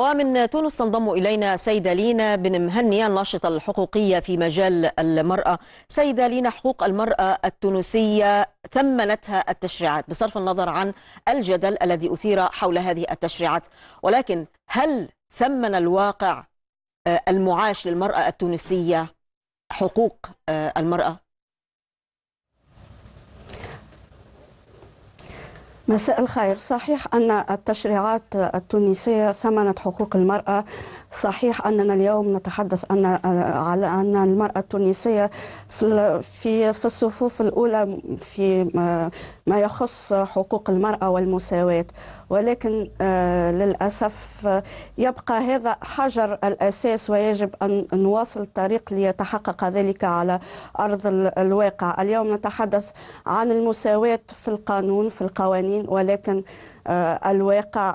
ومن تونس تنضم إلينا سيدة لينا بن مهني الناشطة الحقوقية في مجال المرأة سيدة لينا حقوق المرأة التونسية ثمنتها التشريعات بصرف النظر عن الجدل الذي أثير حول هذه التشريعات ولكن هل ثمن الواقع آه، المعاش للمرأة التونسية حقوق آه، المرأة؟ مساء الخير صحيح أن التشريعات التونسية ثمنت حقوق المرأة صحيح أننا اليوم نتحدث أن على أن المرأة التونسية في في الصفوف الأولى في ما يخص حقوق المرأة والمساواة ولكن آه، للأسف يبقى هذا حجر الأساس ويجب أن نواصل الطريق ليتحقق ذلك على أرض الواقع اليوم نتحدث عن المساواة في القانون في القوانين ولكن آه، الواقع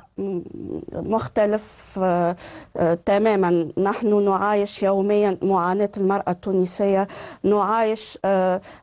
مختلف آه، آه، تماما نحن نعايش يوميا معاناة المرأة التونسية نعايش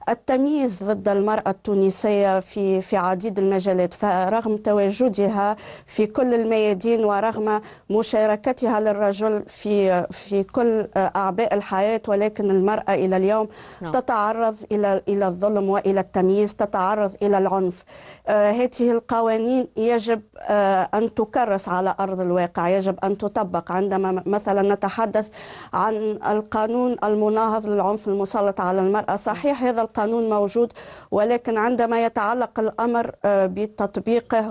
التمييز ضد المرأة التونسية في في عديد المجالات فرغم تواجدها في كل الميادين ورغم مشاركتها للرجل في في كل أعباء الحياة ولكن المرأة إلى اليوم نعم. تتعرض إلى إلى الظلم وإلى التمييز تتعرض إلى العنف هذه القوانين يجب آه، أن تكرس على أرض الواقع يجب أن تطبق عندما مثلا نتحدث عن القانون المناهض للعنف المسلط على المرأة صحيح هذا القانون موجود ولكن عندما يتعلق الأمر آه، بتطبيقه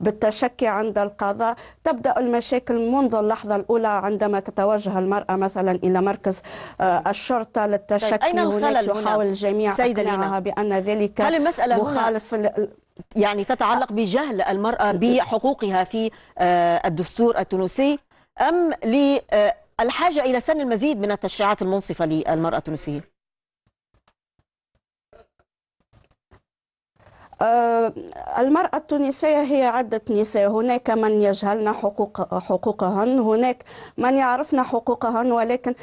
وبالتشكي عند القضاء تبدأ المشاكل منذ اللحظة الأولى عندما تتوجه المرأة مثلا إلى مركز آه، الشرطة للتشكي طيب أين الخلل هناك يحاول الجميع أقناعها بأن ذلك هل المسألة مخالف هنا؟ يعني تتعلق بجهل المرأة بحقوقها في آه، الدستور التونسي أم للحاجة آه، إلى سن المزيد من التشريعات المنصفة للمرأة التونسية آه، المرأة التونسية هي عدة نساء هناك من يجهلن حقوق حقوقهن هناك من يعرفن حقوقهن ولكن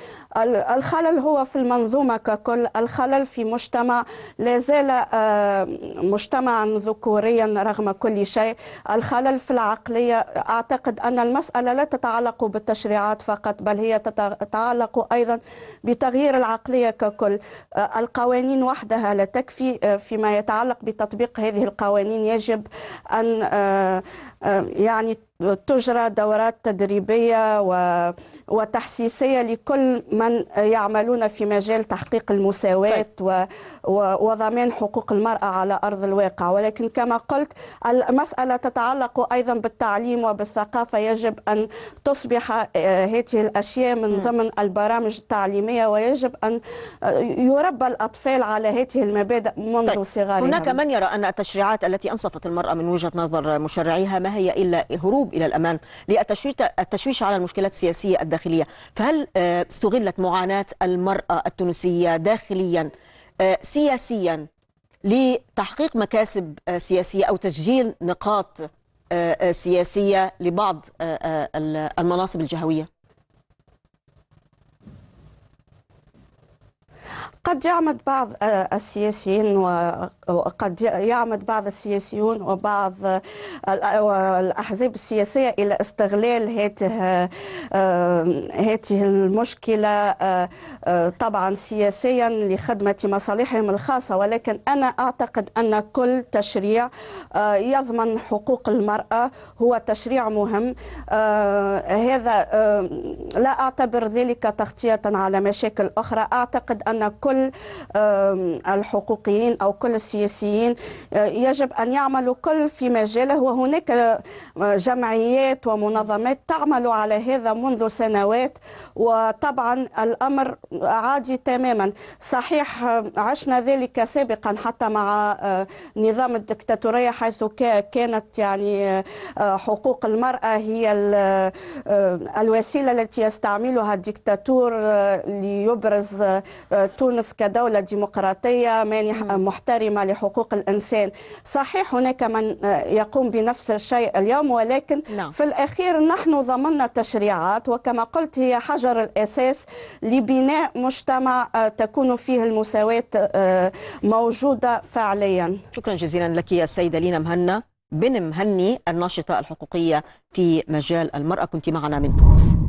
الخلل هو في المنظومة ككل الخلل في مجتمع لا زال آه، مجتمعا ذكوريا رغم كل شيء الخلل في العقلية أعتقد أن المسألة لا تتعلق بالتشريعات فقط بل هي تتعلق أيضا بتغيير العقلية ككل آه، القوانين وحدها لا تكفي فيما يتعلق بتطبيق هذه القوانين يجب أن آه، آه، يعني تجرى دورات تدريبية وتحسيسية لكل من يعملون في مجال تحقيق المساواة طيب. وضمان حقوق المرأة على أرض الواقع ولكن كما قلت المسألة تتعلق أيضا بالتعليم وبالثقافة يجب أن تصبح آه، هذه الأشياء من ضمن البرامج التعليمية ويجب أن يربى الأطفال على هذه المبادئ منذ طيب. صغارهم هناك من يرى أن التشريعات التي أنصفت المرأة من وجهة نظر مشرعيها ما هي إلا هروب الهروب إلى الأمام للتشويش على المشكلات السياسية الداخلية فهل آه، استغلت معاناة المرأة التونسية داخليا آه، سياسيا لتحقيق مكاسب آه، سياسية أو تسجيل نقاط سياسية لبعض المناصب الجهوية قد يعمد بعض آه، السياسيين وقد يعمد بعض السياسيون وبعض آه، الأحزاب السياسية إلى استغلال هذه آه، هذه المشكلة طبعا سياسيا لخدمة مصالحهم الخاصة ولكن أنا أعتقد أن كل تشريع يضمن حقوق المرأة هو تشريع مهم هذا لا أعتبر ذلك تغطية على مشاكل أخرى أعتقد أن كل كل الحقوقيين أو كل السياسيين آه، يجب أن يعملوا كل في مجاله وهناك آه، جمعيات ومنظمات تعمل على هذا منذ سنوات وطبعا الأمر عادي تماما صحيح آه، عشنا ذلك سابقا حتى مع نظام الدكتاتورية حيث كانت يعني حقوق المرأة هي الوسيلة التي يستعملها الدكتاتور ليبرز تونس تونس كدولة ديمقراطية محترمة لحقوق الإنسان صحيح هناك من يقوم بنفس الشيء اليوم ولكن لا. نعم. في الأخير نحن ضمننا تشريعات وكما قلت هي حجر الأساس لبناء مجتمع آه، تكون فيه المساواة آه، موجودة فعليا شكرا جزيلا لك السيدة لينا مهنا بن مهني الناشطة الحقوقية في مجال المرأة كنت معنا من تونس